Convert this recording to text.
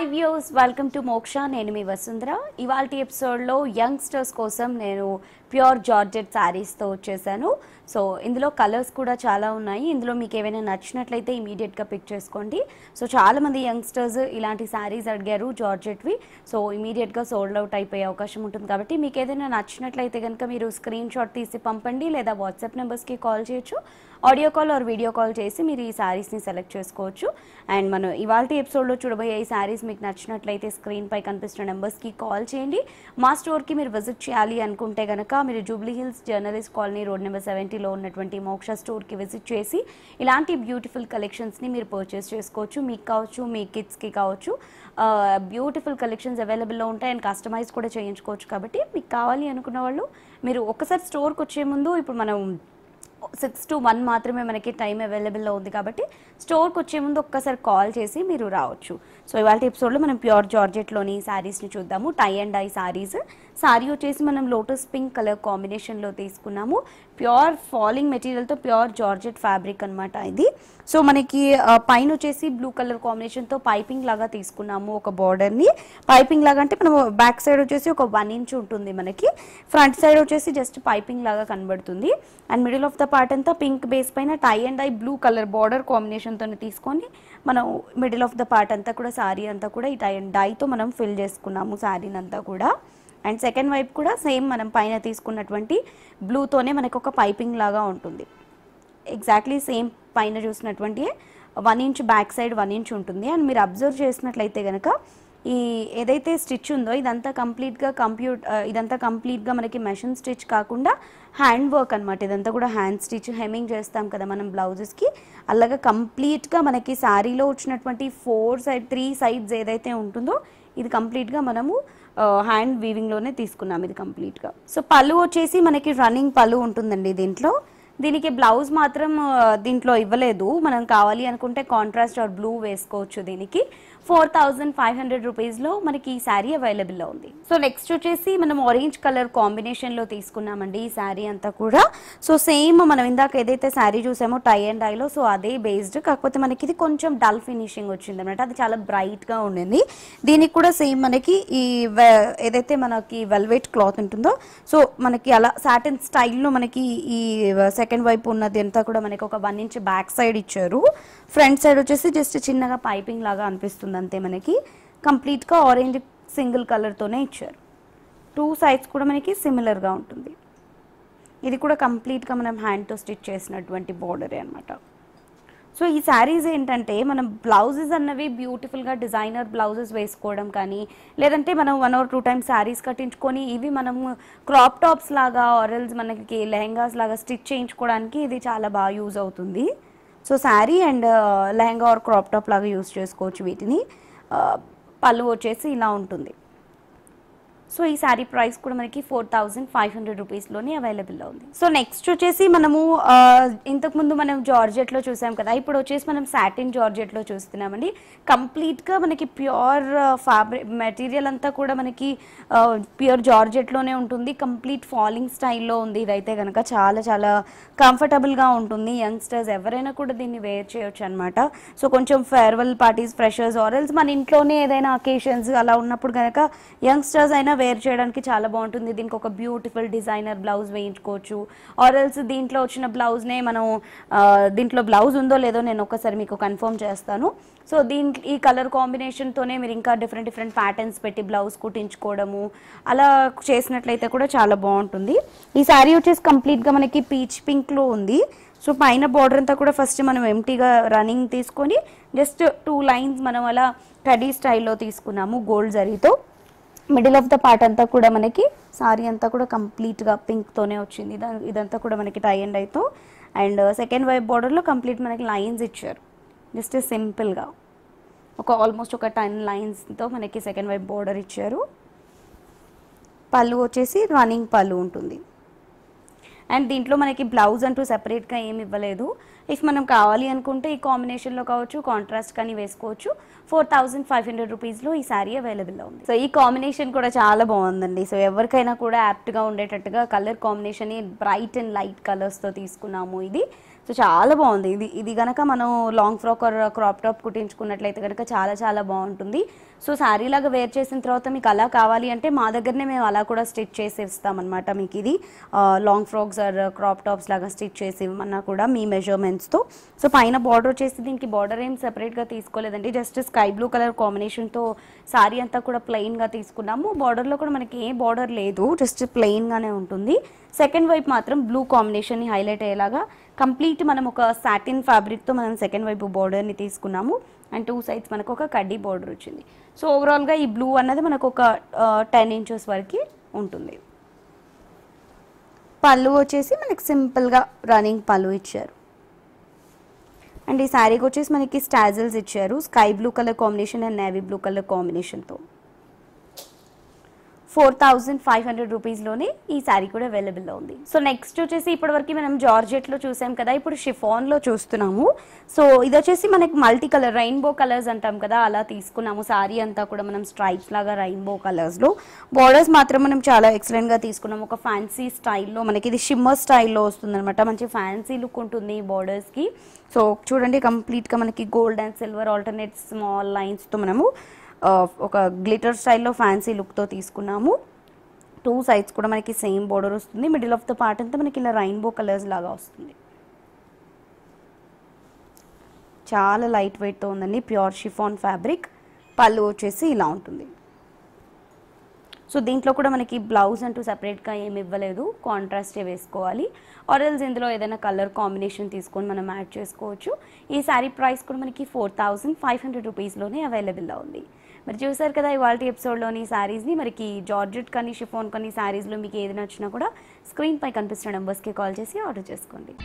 hi views welcome to మోక్ష నేను మీ వసుంధర ఇవాళ ఎపిసోడ్లో యంగ్స్టర్స్ కోసం నేను ప్యూర్ జార్జెట్ శారీస్తో వచ్చేసాను సో ఇందులో కలర్స్ కూడా చాలా ఉన్నాయి ఇందులో మీకు ఏమైనా నచ్చినట్లయితే ఇమీడియట్గా పిక్ చేసుకోండి సో చాలామంది యంగ్స్టర్స్ ఇలాంటి శారీస్ అడిగారు జార్జెట్వి సో ఇమీడియట్గా సోల్డ్ అవుట్ అయిపోయే అవకాశం ఉంటుంది కాబట్టి మీకు ఏదైనా నచ్చినట్లయితే కనుక మీరు స్క్రీన్ షాట్ తీసి పంపండి లేదా వాట్సాప్ నెంబర్స్కి కాల్ చేయొచ్చు audio call or video call చేసి మీరు ఈ శారీస్ని సెలెక్ట్ చేసుకోవచ్చు అండ్ మనం ఇవాళ ఎపిసోడ్లో చూడబోయే ఈ శారీస్ మీకు నచ్చినట్లయితే స్క్రీన్ పై కనిపిస్తున్న నెంబర్స్కి కాల్ చేయండి మా స్టోర్కి మీరు విజిట్ చేయాలి అనుకుంటే కనుక మీరు Jubilee Hills journalist colony road number సెవెంటీలో ఉన్నటువంటి మోక్ష స్టోర్కి విజిట్ చేసి ఇలాంటి బ్యూటిఫుల్ కలెక్షన్స్ని మీరు పర్చేస్ చేసుకోవచ్చు మీకు కావచ్చు మీ కిడ్స్కి కావచ్చు బ్యూటిఫుల్ కలెక్షన్స్ అవైలబుల్లో ఉంటాయి అండ్ కస్టమైజ్ కూడా చేయించుకోవచ్చు కాబట్టి మీకు కావాలి అనుకున్న వాళ్ళు మీరు ఒకసారి స్టోర్కి వచ్చే ముందు ఇప్పుడు మనం సిక్స్ టు వన్ మాత్రమే మనకి టైం అవైలబుల్లో ఉంది కాబట్టి స్టోర్కి వచ్చే ముందు ఒక్కసారి కాల్ చేసి మీరు రావచ్చు సో ఇవాళ ఎపిసోడ్లో మనం ప్యూర్ జార్జెట్లోని శారీస్ని చూద్దాము tie and dye saris sari వచ్చేసి మనం లోటస్ పింక్ కలర్ కాంబినేషన్లో తీసుకున్నాము ప్యూర్ ఫాలింగ్ మెటీరియల్తో ప్యూర్ జార్జెట్ ఫ్యాబ్రిక్ అనమాట ఇది సో మనకి పైన వచ్చేసి బ్లూ కలర్ కాంబినేషన్తో పైపింగ్ లాగా తీసుకున్నాము ఒక బార్డర్ని పైపింగ్ లాగా అంటే మనం బ్యాక్ సైడ్ వచ్చేసి ఒక వన్ ఇంచ్ ఉంటుంది మనకి ఫ్రంట్ సైడ్ వచ్చేసి జస్ట్ పైపింగ్ లాగా కనబడుతుంది and middle of the part అంతా పింక్ బేస్ పైన tie and dye blue colour border కాంబినేషన్తో తీసుకొని మనం మిడిల్ ఆఫ్ ద పార్ట్ అంతా కూడా శారీ అంతా కూడా ఈ టై అండ్ డైతో మనం ఫిల్ చేసుకున్నాము శారీని అంతా కూడా అండ్ సెకండ్ వైపు కూడా సేమ్ మనం పైన తీసుకున్నటువంటి బ్లూతోనే మనకు ఒక పైపింగ్ లాగా ఉంటుంది ఎగ్జాక్ట్లీ సేమ్ పైన చూసినటువంటి one inch back side one inch ఉంటుంది అండ్ మీరు అబ్జర్వ్ చేసినట్లయితే కనుక ఈ ఏదైతే స్టిచ్ ఉందో ఇదంతా కంప్లీట్గా కంప్యూట్ ఇదంతా కంప్లీట్గా మనకి మెషిన్ స్టిచ్ కాకుండా హ్యాండ్ వర్క్ అనమాట ఇదంతా కూడా హ్యాండ్ స్టిచ్ హెమింగ్ చేస్తాం కదా మనం బ్లౌజెస్కి అలాగా కంప్లీట్గా మనకి శారీలో వచ్చినటువంటి ఫోర్ సైడ్ త్రీ సైడ్స్ ఏదైతే ఉంటుందో ఇది కంప్లీట్గా మనము హ్యాండ్ వీవింగ్లోనే తీసుకున్నాం ఇది కంప్లీట్గా సో పళ్ళు వచ్చేసి మనకి రన్నింగ్ పళ్ళు ఉంటుందండి దీంట్లో దీనికి బ్లౌజ్ మాత్రం దీంట్లో ఇవ్వలేదు మనం కావాలి అనుకుంటే కాంట్రాస్ట్ ఆర్ బ్లూ వేసుకోవచ్చు దీనికి ఫోర్ థౌజండ్ ఫైవ్ హండ్రెడ్ రూపీస్లో మనకి ఈ శారీ అవైలబుల్లో ఉంది సో నెక్స్ట్ వచ్చేసి మనం ఆరెంజ్ కలర్ కాంబినేషన్లో తీసుకున్నామండి ఈ శారీ అంతా కూడా సో సేమ్ మనం ఇందాక ఏదైతే శారీ చూసామో టై అండ్ ఐలో సో అదే బేస్డ్ కాకపోతే మనకి ఇది కొంచెం డల్ ఫినిషింగ్ వచ్చింది అనమాట అది చాలా బ్రైట్గా ఉండింది దీనికి కూడా సేమ్ మనకి ఈ ఏదైతే మనకి వెల్వెట్ క్లాత్ ఉంటుందో సో మనకి అలా సాటిన్ స్టైల్లో మనకి ఈ సెకండ్ వైపు ఉన్నది అంతా కూడా మనకి ఒక వన్ ఇంచ్ బ్యాక్ సైడ్ ఇచ్చారు ఫ్రంట్ సైడ్ వచ్చేసి జస్ట్ చిన్నగా పైపింగ్ లాగా అనిపిస్తుంది వస్తుంది అంతే మనకి కంప్లీట్గా ఆరెంజ్ సింగిల్ కలర్తోనే ఇచ్చారు టూ సైడ్స్ కూడా మనకి సిమిలర్గా ఉంటుంది ఇది కూడా కంప్లీట్గా మనం హ్యాండ్తో స్టిచ్ చేసినటువంటి బార్డరే అనమాట సో ఈ శారీస్ ఏంటంటే మనం బ్లౌజెస్ అన్నవి బ్యూటిఫుల్గా డిజైనర్ బ్లౌజెస్ వేసుకోవడం కానీ లేదంటే మనం one or two times saris కట్టించుకొని ఇవి మనం క్రాప్ టాప్స్ లాగా ఆరల్స్ మనకి లెహెంగాస్ లాగా స్టిచ్ చేయించుకోవడానికి ఇది చాలా బాగా యూజ్ అవుతుంది so sari and lehenga or crop top లాగా యూస్ చేసుకోవచ్చు వీటిని పళ్ళు వచ్చేసి ఇలా ఉంటుంది సో ఈ శారీ ప్రైస్ కూడా మనకి ఫోర్ థౌజండ్ ఫైవ్ హండ్రెడ్ రూపీస్లోనే అవైలబుల్లో ఉంది సో నెక్స్ట్ వచ్చేసి మనము ఇంతకుముందు మనం జార్జెట్లో చూసాం కదా ఇప్పుడు వచ్చేసి మనం సాటిన్ జార్జెట్లో చూస్తున్నామండి కంప్లీట్గా మనకి ప్యూర్ ఫ్యాబ్రిక్ మెటీరియల్ అంతా కూడా మనకి ప్యూర్ జార్జెట్లోనే ఉంటుంది కంప్లీట్ ఫాలింగ్ స్టైల్లో ఉంది ఇదైతే కనుక చాలా చాలా కంఫర్టబుల్గా ఉంటుంది యంగ్స్టర్స్ ఎవరైనా కూడా దీన్ని వేర్ చేయొచ్చు అనమాట సో కొంచెం ఫేర్వెల్ పార్టీస్ ఫ్రెషర్స్ ఆరల్స్ మన ఇంట్లోనే ఏదైనా అకేషన్స్ అలా ఉన్నప్పుడు కనుక యంగ్స్టర్స్ అయినా వేర్ చేయడానికి చాలా బాగుంటుంది దీనికి ఒక బ్యూటిఫుల్ డిజైనర్ బ్లౌజ్ వేయించుకోవచ్చు ఆర్ఎల్స్ దీంట్లో వచ్చిన బ్లౌజ్నే మనం దీంట్లో బ్లౌజ్ ఉందో లేదో నేను ఒకసారి మీకు కన్ఫర్మ్ చేస్తాను సో దీంట్లో ఈ కలర్ కాంబినేషన్తోనే మీరు ఇంకా డిఫరెంట్ డిఫరెంట్ ప్యాటర్న్స్ పెట్టి బ్లౌజ్ కుట్టించుకోవడము అలా చేసినట్లయితే కూడా చాలా బాగుంటుంది ఈ శారీ వచ్చేసి కంప్లీట్గా మనకి పీచ్ పింక్లో ఉంది సో పైన బార్డర్ అంతా కూడా ఫస్ట్ మనం ఎంటీగా రన్నింగ్ తీసుకొని జస్ట్ టూ లైన్స్ మనం అలా కడీ స్టైల్లో తీసుకున్నాము గోల్డ్ జరీతో మిడిల్ ఆఫ్ ద పార్ట్ అంతా కూడా మనకి సారీ అంతా కూడా కంప్లీట్గా పింక్తోనే వచ్చింది ఇదంతా కూడా మనకి టై అండ్ అయితే అండ్ సెకండ్ వైపు బార్డర్లో కంప్లీట్ మనకి లైన్స్ ఇచ్చారు జస్ట్ సింపుల్గా ఒక ఆల్మోస్ట్ ఒక టెన్ లైన్స్తో మనకి సెకండ్ వైపు బార్డర్ ఇచ్చారు పళ్ళు వచ్చేసి రన్నింగ్ పళ్ళు ఉంటుంది అండ్ దీంట్లో మనకి బ్లౌజ్ అంటూ సెపరేట్గా ఏమి ఇవ్వలేదు ఇఫ్ మనం కావాలి అనుకుంటే ఈ కాంబినేషన్లో కావచ్చు కాంట్రాస్ట్ కానీ వేసుకోవచ్చు ఫోర్ థౌజండ్ ఫైవ్ హండ్రెడ్ రూపీస్లో ఈ శారీ అవైలబుల్లో ఉంది సో ఈ కాంబినేషన్ కూడా చాలా బాగుందండి సో ఎవరికైనా కూడా యాప్ట్గా ఉండేటట్టుగా colour combination bright and light కలర్స్తో తీసుకున్నాము ఇది సో చాలా బాగుంది ఇది ఇది కనుక మనం long frock or crop top కుట్టించుకున్నట్లయితే కనుక చాలా చాలా బాగుంటుంది సో శారీ లాగా వేర్ చేసిన తర్వాత మీకు అలా కావాలి అంటే మా దగ్గరనే మేము అలా కూడా స్టిచ్ చేసి ఇస్తామన్నమాట మీకు ఇది long frocks or crop tops లాగా స్టిచ్ చేసి ఇవ్వమన్నా కూడా మీ మెజర్మెంట్స్తో సో పైన బార్డర్ వచ్చేసి దీనికి బార్డర్ ఏం సెపరేట్గా తీసుకోలేదండి జస్ట్ స్కై బ్లూ కలర్ కాంబినేషన్తో శారీ అంతా కూడా ప్లెయిన్గా తీసుకున్నాము బార్డర్లో కూడా మనకి ఏ బార్డర్ లేదు జస్ట్ ప్లెయిన్గానే ఉంటుంది సెకండ్ వైపు మాత్రం బ్లూ కాంబినేషన్ని హైలైట్ అయ్యేలాగా కంప్లీట్ మనం ఒక సాటిన్ ఫ్యాబ్రిక్తో మనం సెకండ్ వైపు బోర్డర్ని తీసుకున్నాము అండ్ టూ సైడ్స్ మనకు ఒక కడ్డీ బోర్డర్ వచ్చింది సో ఓవరాల్గా ఈ బ్లూ అన్నది మనకు ఒక టెన్ ఇంచెస్ వరకు ఉంటుంది పళ్ళు వచ్చేసి మనకి సింపుల్గా రన్నింగ్ పళ్ళు ఇచ్చారు అండ్ ఈ శారీకి వచ్చేసి మనకి స్టాజిల్స్ ఇచ్చారు sky blue colour combination and navy blue colour కాంబినేషన్తో ఫోర్ థౌజండ్ ఫైవ్ హండ్రెడ్ రూపీస్లోనే ఈ శారీ కూడా అవైలబుల్లో ఉంది సో నెక్స్ట్ వచ్చేసి ఇప్పటివరకు మనం జార్జెట్లో చూసాం కదా ఇప్పుడు షిఫాన్లో చూస్తున్నాము సో ఇది వచ్చేసి మనకి మల్టీ కలర్ రెయిన్బో కలర్స్ అంటాం కదా అలా తీసుకున్నాము శారీ అంతా కూడా మనం స్ట్రైప్స్ లాగా రెయిన్బో కలర్స్లో బార్డర్స్ మాత్రం మనం చాలా ఎక్సలెంట్గా తీసుకున్నాము ఒక ఫ్యాన్సీ స్టైల్లో మనకి ఇది షిమ్మర్ స్టైల్లో అనమాట మంచి ఫ్యాన్సీ లుక్ ఉంటుంది ఈ బార్డర్స్కి సో చూడండి కంప్లీట్గా మనకి gold and silver alternate small లైన్స్తో మనము ఒక గ్లిటర్ స్టైల్లో ఫ్యాన్సీ లుక్తో తీసుకున్నాము టూ సైడ్స్ కూడా మనకి సేమ్ బోర్డర్ వస్తుంది మిడిల్ ఆఫ్ ద పార్ట్ అంతా మనకి ఇలా రైన్బో కలర్స్ లాగా వస్తుంది చాలా లైట్ వెయిట్తో ఉందండి ప్యూర్ షిఫాన్ ఫ్యాబ్రిక్ పళ్ళు వచ్చేసి ఇలా ఉంటుంది సో దీంట్లో కూడా మనకి బ్లౌజ్ అంటూ సపరేట్గా ఏమి ఇవ్వలేదు కాంట్రాస్టే వేసుకోవాలి ఆర్ఎల్స్ ఇందులో ఏదైనా కలర్ కాంబినేషన్ తీసుకొని మనం యాడ్ చేసుకోవచ్చు ఈ శారీ ప్రైస్ కూడా మనకి ఫోర్ థౌజండ్ ఫైవ్ హండ్రెడ్ రూపీస్లోనే అవైలబుల్గా ఉంది మరి చూసారు కదా ఇవాళ ఎపిసోడ్లోని శారీస్ని మరికి జార్జెట్ కానీ షిఫోన్ కానీ శారీస్లో మీకు ఏది నచ్చినా కూడా స్క్రీన్పై కనిపిస్తున్న నెంబర్స్కి కాల్ చేసి ఆర్డర్ చేసుకోండి